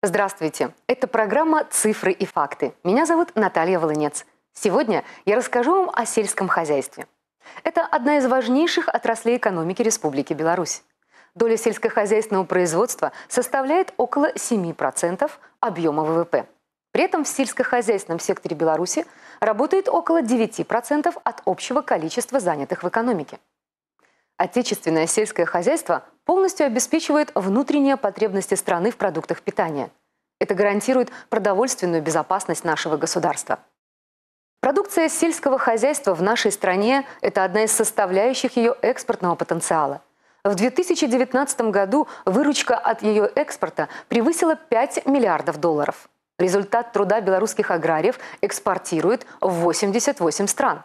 Здравствуйте! Это программа «Цифры и факты». Меня зовут Наталья Волынец. Сегодня я расскажу вам о сельском хозяйстве. Это одна из важнейших отраслей экономики Республики Беларусь. Доля сельскохозяйственного производства составляет около 7% объема ВВП. При этом в сельскохозяйственном секторе Беларуси работает около 9% от общего количества занятых в экономике. Отечественное сельское хозяйство полностью обеспечивает внутренние потребности страны в продуктах питания. Это гарантирует продовольственную безопасность нашего государства. Продукция сельского хозяйства в нашей стране – это одна из составляющих ее экспортного потенциала. В 2019 году выручка от ее экспорта превысила 5 миллиардов долларов. Результат труда белорусских аграриев экспортирует в 88 стран.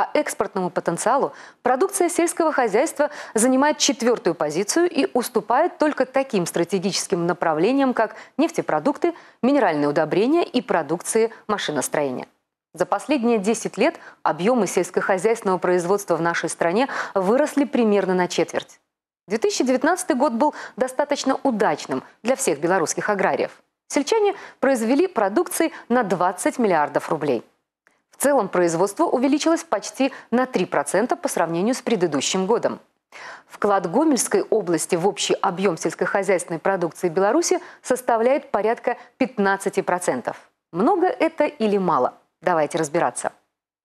По экспортному потенциалу продукция сельского хозяйства занимает четвертую позицию и уступает только таким стратегическим направлениям, как нефтепродукты, минеральные удобрения и продукции машиностроения. За последние 10 лет объемы сельскохозяйственного производства в нашей стране выросли примерно на четверть. 2019 год был достаточно удачным для всех белорусских аграриев. Сельчане произвели продукции на 20 миллиардов рублей. В целом производство увеличилось почти на 3% по сравнению с предыдущим годом. Вклад Гомельской области в общий объем сельскохозяйственной продукции Беларуси составляет порядка 15%. Много это или мало? Давайте разбираться.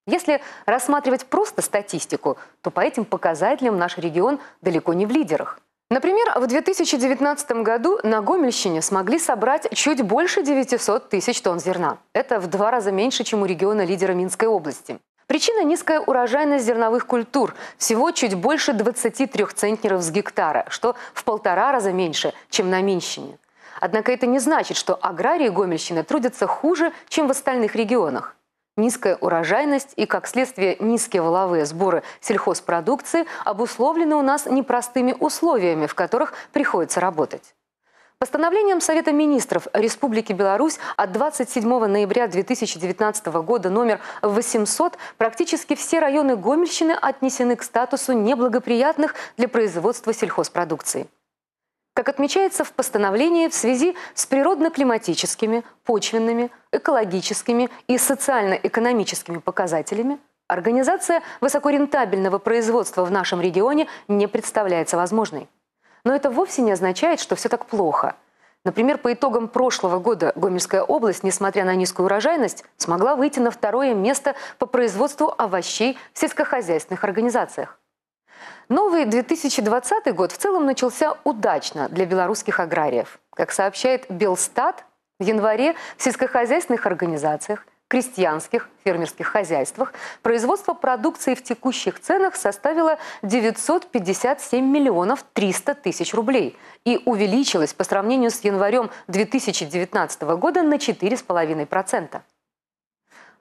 Если рассматривать просто статистику, то по этим показателям наш регион далеко не в лидерах. Например, в 2019 году на Гомельщине смогли собрать чуть больше 900 тысяч тонн зерна. Это в два раза меньше, чем у региона лидера Минской области. Причина – низкая урожайность зерновых культур. Всего чуть больше 23 центнеров с гектара, что в полтора раза меньше, чем на Минщине. Однако это не значит, что аграрии Гомельщины трудятся хуже, чем в остальных регионах. Низкая урожайность и, как следствие, низкие валовые сборы сельхозпродукции обусловлены у нас непростыми условиями, в которых приходится работать. Постановлением Совета министров Республики Беларусь от 27 ноября 2019 года номер 800 практически все районы Гомельщины отнесены к статусу неблагоприятных для производства сельхозпродукции. Как отмечается в постановлении, в связи с природно-климатическими, почвенными, экологическими и социально-экономическими показателями организация высокорентабельного производства в нашем регионе не представляется возможной. Но это вовсе не означает, что все так плохо. Например, по итогам прошлого года Гомельская область, несмотря на низкую урожайность, смогла выйти на второе место по производству овощей в сельскохозяйственных организациях. Новый 2020 год в целом начался удачно для белорусских аграриев. Как сообщает Белстат, в январе в сельскохозяйственных организациях, крестьянских, фермерских хозяйствах производство продукции в текущих ценах составило 957 миллионов 300 тысяч рублей и увеличилось по сравнению с январем 2019 года на 4,5%.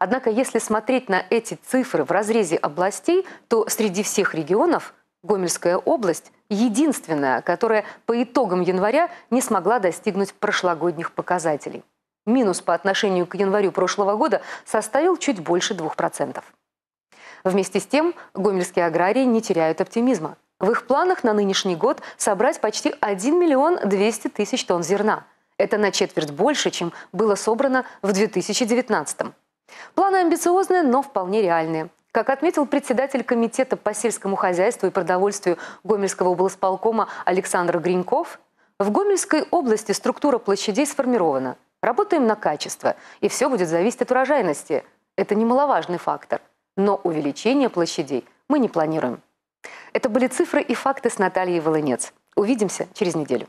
Однако, если смотреть на эти цифры в разрезе областей, то среди всех регионов Гомельская область единственная, которая по итогам января не смогла достигнуть прошлогодних показателей. Минус по отношению к январю прошлого года составил чуть больше 2%. Вместе с тем, гомельские аграрии не теряют оптимизма. В их планах на нынешний год собрать почти 1 миллион 200 тысяч тонн зерна. Это на четверть больше, чем было собрано в 2019 году. Планы амбициозные, но вполне реальные. Как отметил председатель Комитета по сельскому хозяйству и продовольствию Гомельского облсполкома Александр Гриньков, в Гомельской области структура площадей сформирована. Работаем на качество, и все будет зависеть от урожайности. Это немаловажный фактор. Но увеличение площадей мы не планируем. Это были цифры и факты с Натальей Волынец. Увидимся через неделю.